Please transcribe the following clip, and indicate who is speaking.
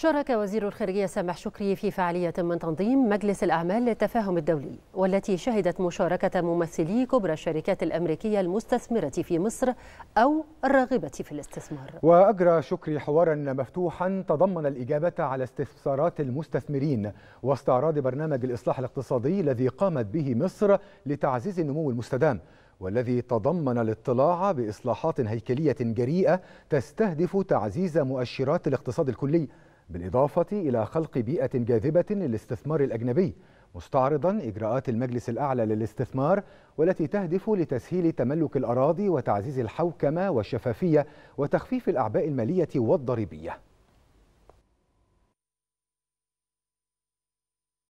Speaker 1: شارك وزير الخارجية سامح شكري في فعالية من تنظيم مجلس الأعمال للتفاهم الدولي والتي شهدت مشاركة ممثلي كبرى الشركات الأمريكية المستثمرة في مصر أو الراغبة في الاستثمار
Speaker 2: وأجرى شكري حوارا مفتوحا تضمن الإجابة على استفسارات المستثمرين واستعراض برنامج الإصلاح الاقتصادي الذي قامت به مصر لتعزيز النمو المستدام والذي تضمن الاطلاع بإصلاحات هيكلية جريئة تستهدف تعزيز مؤشرات الاقتصاد الكلي بالإضافة إلى خلق بيئة جاذبة للاستثمار الأجنبي مستعرضا إجراءات المجلس الأعلى للاستثمار والتي تهدف لتسهيل تملك الأراضي وتعزيز الحوكمة والشفافية وتخفيف الأعباء المالية والضريبية